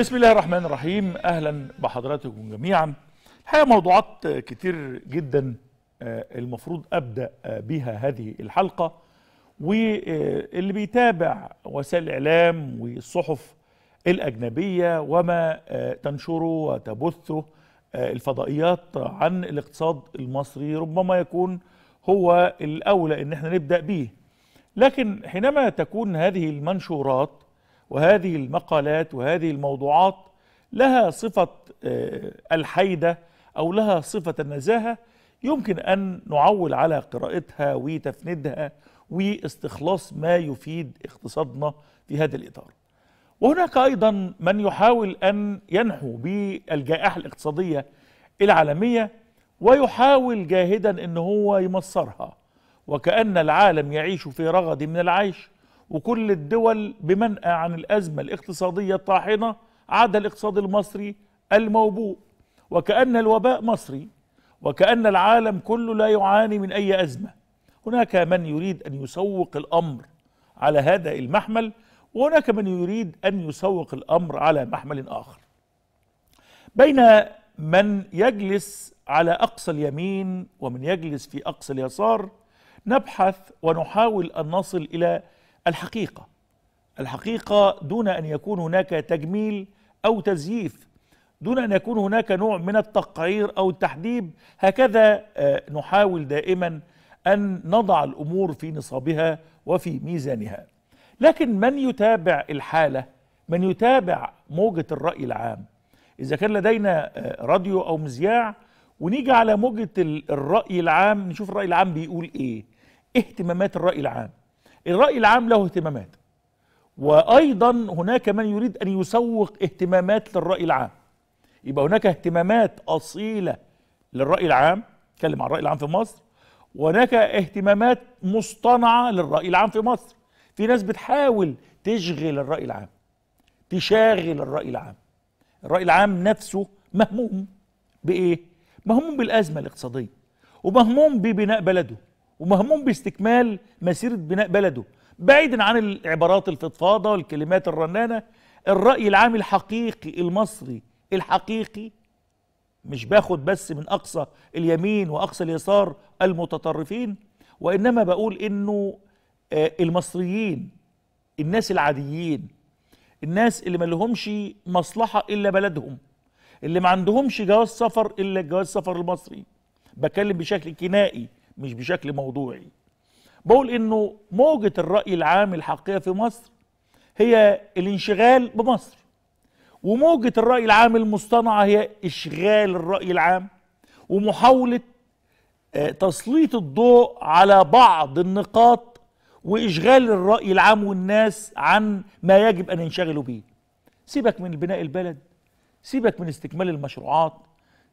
بسم الله الرحمن الرحيم اهلا بحضراتكم جميعا الحقيقه موضوعات كتير جدا آه، المفروض ابدا آه، بها هذه الحلقه واللي بيتابع وسائل الاعلام والصحف الاجنبيه وما آه، تنشره وتبثه الفضائيات عن الاقتصاد المصري ربما يكون هو الاولى ان احنا نبدا بيه لكن حينما تكون هذه المنشورات وهذه المقالات وهذه الموضوعات لها صفة آه، الحيدة أو لها صفة النزاهة يمكن أن نعول على قراءتها وتفندها واستخلاص ما يفيد اقتصادنا في هذا الإطار وهناك أيضا من يحاول أن ينحو بالجائحة الاقتصادية العالمية ويحاول جاهدا أن هو يمصرها وكأن العالم يعيش في رغد من العيش وكل الدول بمنأى عن الأزمة الاقتصادية الطاحنة عدا الاقتصاد المصري الموبوء وكأن الوباء مصري وكأن العالم كله لا يعاني من أي أزمة هناك من يريد أن يسوق الأمر على هذا المحمل وهناك من يريد أن يسوق الأمر على محمل آخر بين من يجلس على أقصى اليمين ومن يجلس في أقصى اليسار نبحث ونحاول أن نصل إلى الحقيقة الحقيقة دون أن يكون هناك تجميل أو تزييف دون أن يكون هناك نوع من التقعير أو التحديب هكذا آه، نحاول دائما أن نضع الأمور في نصابها وفي ميزانها لكن من يتابع الحالة من يتابع موجة الرأي العام إذا كان لدينا آه، راديو أو مذياع ونيجي على موجة الرأي العام نشوف الرأي العام بيقول إيه اهتمامات الرأي العام الرأي العام له اهتمامات وأيضا هناك من يريد أن يسوق اهتمامات للرأي العام يبقى هناك اهتمامات أصيلة للرأي العام تكلم عن الرأي العام في مصر وهناك اهتمامات مصطنعة للرأي العام في مصر في ناس بتحاول تشغل الرأي العام تشاغل الرأي العام الرأي العام نفسه مهموم بإيه؟ مهموم بالأزمة الاقتصادية ومهموم ببناء بلده ومهموم باستكمال مسيرة بناء بلده بعيدا عن العبارات الفضفاضة والكلمات الرنانة الرأي العام الحقيقي المصري الحقيقي مش باخد بس من أقصى اليمين وأقصى اليسار المتطرفين وإنما بقول إنه آه، المصريين الناس العاديين الناس اللي ما لهمش مصلحة إلا بلدهم اللي ما عندهمش جواز سفر إلا جواز سفر المصري بكلم بشكل كنائي مش بشكل موضوعي بقول انه موجة الرأي العام الحقيقية في مصر هي الانشغال بمصر وموجة الرأي العام المصطنعة هي إشغال الرأي العام ومحاولة آه، تسليط الضوء على بعض النقاط وإشغال الرأي العام والناس عن ما يجب أن ينشغلوا به سيبك من بناء البلد سيبك من استكمال المشروعات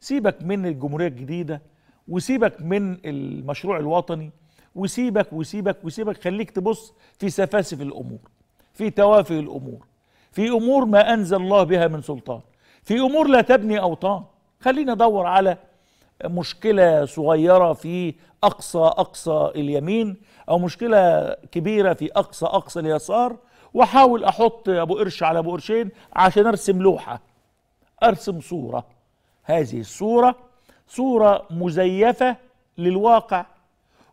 سيبك من الجمهورية الجديدة وسيبك من المشروع الوطني وسيبك وسيبك وسيبك خليك تبص في سفاسف الامور في توافه الامور في امور ما انزل الله بها من سلطان في امور لا تبني اوطان خلينا ندور على مشكله صغيره في اقصى اقصى اليمين او مشكله كبيره في اقصى اقصى اليسار واحاول احط ابو قرش على ابو قرشين عشان ارسم لوحه ارسم صوره هذه الصوره صورة مزيفة للواقع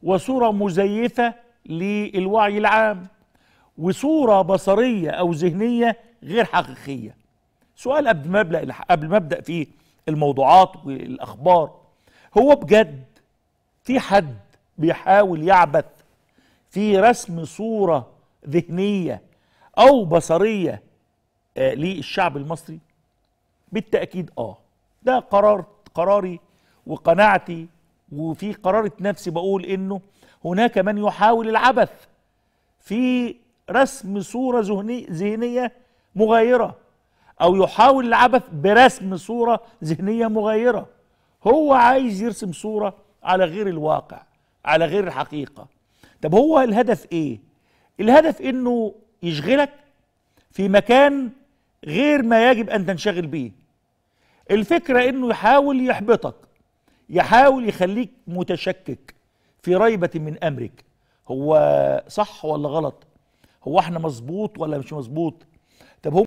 وصورة مزيفة للوعي العام وصورة بصرية أو ذهنية غير حقيقية سؤال قبل ابدا قبل ما ابدا في الموضوعات والاخبار هو بجد في حد بيحاول يعبث في رسم صوره ذهنيه او بصريه آه، للشعب المصري بالتاكيد اه ده قرار قراري وقناعتي وفي قرارة نفسي بقول إنه هناك من يحاول العبث في رسم صورة ذهنية مغايرة أو يحاول العبث برسم صورة ذهنية مغايرة هو عايز يرسم صورة على غير الواقع على غير الحقيقة طب هو الهدف إيه؟ الهدف إنه يشغلك في مكان غير ما يجب أن تنشغل به الفكرة إنه يحاول يحبطك يحاول يخليك متشكك في ريبة من أمرك هو صح ولا غلط هو احنا مظبوط ولا مش مظبوط طب هو